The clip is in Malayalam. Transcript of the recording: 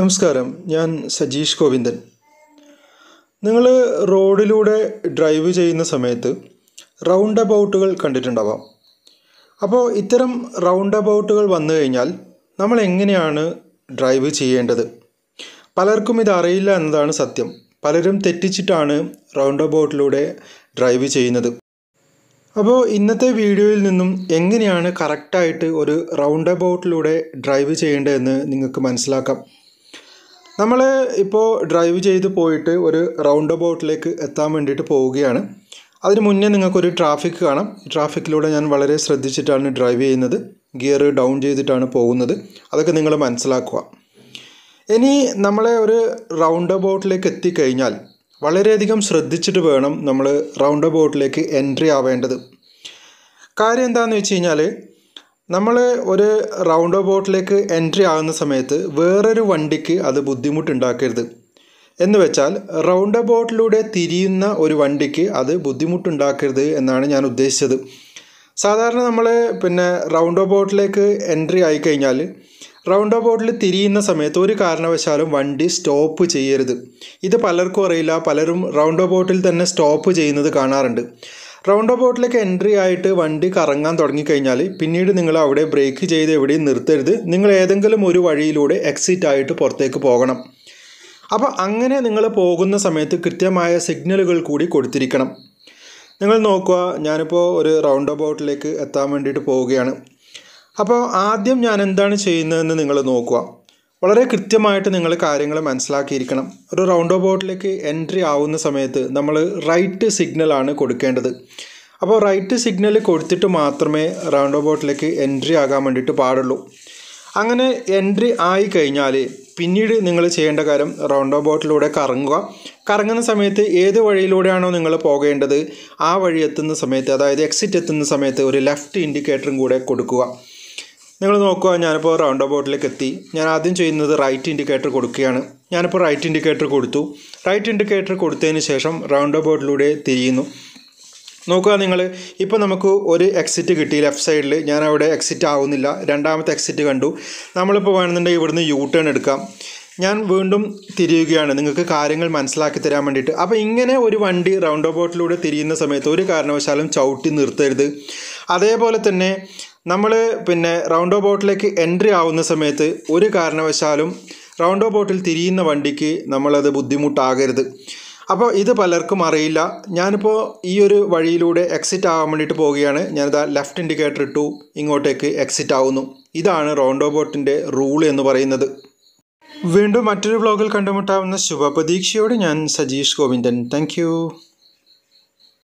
നമസ്കാരം ഞാൻ സജീഷ് ഗോവിന്ദൻ നിങ്ങൾ റോഡിലൂടെ ഡ്രൈവ് ചെയ്യുന്ന സമയത്ത് റൗണ്ട് അബൌട്ടുകൾ കണ്ടിട്ടുണ്ടാവാം അപ്പോൾ ഇത്തരം റൗണ്ട് അബൌട്ടുകൾ വന്നു കഴിഞ്ഞാൽ നമ്മൾ എങ്ങനെയാണ് ഡ്രൈവ് ചെയ്യേണ്ടത് പലർക്കും ഇത് അറിയില്ല എന്നതാണ് സത്യം പലരും തെറ്റിച്ചിട്ടാണ് റൗണ്ട് അബൌട്ടിലൂടെ ഡ്രൈവ് ചെയ്യുന്നത് അപ്പോൾ ഇന്നത്തെ വീഡിയോയിൽ നിന്നും എങ്ങനെയാണ് കറക്റ്റായിട്ട് ഒരു റൗണ്ട് അബൌട്ടിലൂടെ ഡ്രൈവ് ചെയ്യേണ്ടതെന്ന് നിങ്ങൾക്ക് മനസ്സിലാക്കാം നമ്മൾ ഇപ്പോൾ ഡ്രൈവ് ചെയ്ത് പോയിട്ട് ഒരു റൗണ്ട് അബൌട്ടിലേക്ക് എത്താൻ വേണ്ടിയിട്ട് പോവുകയാണ് അതിന് മുന്നേ നിങ്ങൾക്കൊരു ട്രാഫിക് കാണാം ട്രാഫിക്കിലൂടെ ഞാൻ വളരെ ശ്രദ്ധിച്ചിട്ടാണ് ഡ്രൈവ് ചെയ്യുന്നത് ഗിയർ ഡൗൺ ചെയ്തിട്ടാണ് പോകുന്നത് അതൊക്കെ നിങ്ങൾ മനസ്സിലാക്കുക ഇനി നമ്മളെ ഒരു റൗണ്ട് അബൌട്ടിലേക്ക് എത്തിക്കഴിഞ്ഞാൽ വളരെയധികം ശ്രദ്ധിച്ചിട്ട് വേണം നമ്മൾ റൗണ്ട് അബൌട്ടിലേക്ക് എൻട്രി ആവേണ്ടത് കാര്യം എന്താണെന്ന് വെച്ച് കഴിഞ്ഞാൽ നമ്മൾ ഒരു റൗണ്ട് ബോട്ടിലേക്ക് എൻട്രി ആകുന്ന സമയത്ത് വേറൊരു വണ്ടിക്ക് അത് ബുദ്ധിമുട്ടുണ്ടാക്കരുത് എന്ന് വെച്ചാൽ റൗണ്ട് ബോട്ടിലൂടെ തിരിയുന്ന ഒരു വണ്ടിക്ക് അത് ബുദ്ധിമുട്ടുണ്ടാക്കരുത് എന്നാണ് ഞാൻ ഉദ്ദേശിച്ചത് സാധാരണ നമ്മൾ പിന്നെ റൗണ്ട് ബോട്ടിലേക്ക് എൻട്രി ആയിക്കഴിഞ്ഞാൽ റൗണ്ട് ബോട്ടിൽ തിരിയുന്ന സമയത്ത് ഒരു കാരണവശാലും വണ്ടി സ്റ്റോപ്പ് ചെയ്യരുത് ഇത് പലർക്കും അറിയില്ല പലരും റൗണ്ട് ബോട്ടിൽ തന്നെ സ്റ്റോപ്പ് ചെയ്യുന്നത് കാണാറുണ്ട് റൗണ്ട് അബൌട്ടിലേക്ക് എൻട്രി ആയിട്ട് വണ്ടി കറങ്ങാൻ തുടങ്ങിക്കഴിഞ്ഞാൽ പിന്നീട് നിങ്ങൾ അവിടെ ബ്രേക്ക് ചെയ്ത് എവിടെയും നിർത്തരുത് നിങ്ങൾ ഏതെങ്കിലും ഒരു വഴിയിലൂടെ എക്സിറ്റ് ആയിട്ട് പുറത്തേക്ക് പോകണം അപ്പോൾ അങ്ങനെ നിങ്ങൾ പോകുന്ന സമയത്ത് കൃത്യമായ സിഗ്നലുകൾ കൂടി കൊടുത്തിരിക്കണം നിങ്ങൾ നോക്കുക ഞാനിപ്പോൾ ഒരു റൗണ്ട് അബൌട്ടിലേക്ക് എത്താൻ വേണ്ടിയിട്ട് പോവുകയാണ് അപ്പോൾ ആദ്യം ഞാൻ എന്താണ് ചെയ്യുന്നതെന്ന് നിങ്ങൾ നോക്കുക വളരെ കൃത്യമായിട്ട് നിങ്ങൾ കാര്യങ്ങൾ മനസ്സിലാക്കിയിരിക്കണം ഒരു റൗണ്ട് ബോട്ടിലേക്ക് എൻട്രി ആവുന്ന സമയത്ത് നമ്മൾ റൈറ്റ് സിഗ്നലാണ് കൊടുക്കേണ്ടത് അപ്പോൾ റൈറ്റ് സിഗ്നൽ കൊടുത്തിട്ട് മാത്രമേ റൗണ്ട് ബോട്ടിലേക്ക് എൻട്രി ആകാൻ വേണ്ടിയിട്ട് പാടുള്ളൂ അങ്ങനെ എൻട്രി ആയി കഴിഞ്ഞാൽ പിന്നീട് നിങ്ങൾ ചെയ്യേണ്ട കാര്യം റൗണ്ട് ബോട്ടിലൂടെ കറങ്ങുക കറങ്ങുന്ന സമയത്ത് ഏത് വഴിയിലൂടെയാണോ നിങ്ങൾ പോകേണ്ടത് ആ വഴി എത്തുന്ന സമയത്ത് അതായത് എക്സിറ്റ് എത്തുന്ന സമയത്ത് ഒരു ലെഫ്റ്റ് ഇൻഡിക്കേറ്ററും കൂടെ കൊടുക്കുക നിങ്ങൾ നോക്കുക ഞാനിപ്പോൾ റൗണ്ട് അബൌട്ടിലേക്ക് എത്തി ഞാൻ ആദ്യം ചെയ്യുന്നത് റൈറ്റ് ഇൻഡിക്കേറ്റർ കൊടുക്കുകയാണ് ഞാനിപ്പോൾ റൈറ്റ് ഇൻഡിക്കേറ്റർ കൊടുത്തു റൈറ്റ് ഇൻഡിക്കേറ്റർ കൊടുത്തതിന് ശേഷം റൗണ്ട് അബൌട്ടിലൂടെ തിരിയുന്നു നോക്കുക നിങ്ങൾ ഇപ്പോൾ നമുക്ക് ഒരു എക്സിറ്റ് കിട്ടി ലെഫ്റ്റ് സൈഡിൽ ഞാൻ അവിടെ എക്സിറ്റ് ആവുന്നില്ല രണ്ടാമത്തെ എക്സിറ്റ് കണ്ടു നമ്മളിപ്പോൾ വേണമെന്നുണ്ടെങ്കിൽ ഇവിടുന്ന് യൂ ടേൺ എടുക്കാം ഞാൻ വീണ്ടും തിരിയുകയാണ് നിങ്ങൾക്ക് കാര്യങ്ങൾ മനസ്സിലാക്കി തരാൻ വേണ്ടിയിട്ട് അപ്പോൾ ഇങ്ങനെ ഒരു വണ്ടി റൗണ്ട് അബൌട്ടിലൂടെ തിരിയുന്ന സമയത്ത് ഒരു കാരണവശാലും ചവിട്ടി നിർത്തരുത് അതേപോലെ തന്നെ നമ്മൾ പിന്നെ റൗണ്ട് ബോട്ടിലേക്ക് എൻട്രി ആവുന്ന സമയത്ത് ഒരു കാരണവശാലും റൗണ്ട് ബോട്ടിൽ തിരിയുന്ന വണ്ടിക്ക് നമ്മളത് ബുദ്ധിമുട്ടാകരുത് അപ്പോൾ ഇത് പലർക്കും അറിയില്ല ഞാനിപ്പോൾ ഈ ഒരു വഴിയിലൂടെ എക്സിറ്റ് ആവാൻ വേണ്ടിയിട്ട് പോവുകയാണ് ഞാനിതാ ലെഫ്റ്റ് ഇൻഡിക്കേറ്റർ ഇട്ടു ഇങ്ങോട്ടേക്ക് എക്സിറ്റ് ആവുന്നു ഇതാണ് റൗണ്ടോ ബോട്ടിൻ്റെ റൂൾ എന്ന് പറയുന്നത് വീണ്ടും മറ്റൊരു വ്ലോഗിൽ കണ്ടുമുട്ടാവുന്ന ശുഭപ്രതീക്ഷയോടെ ഞാൻ സജീഷ് ഗോവിന്ദൻ താങ്ക്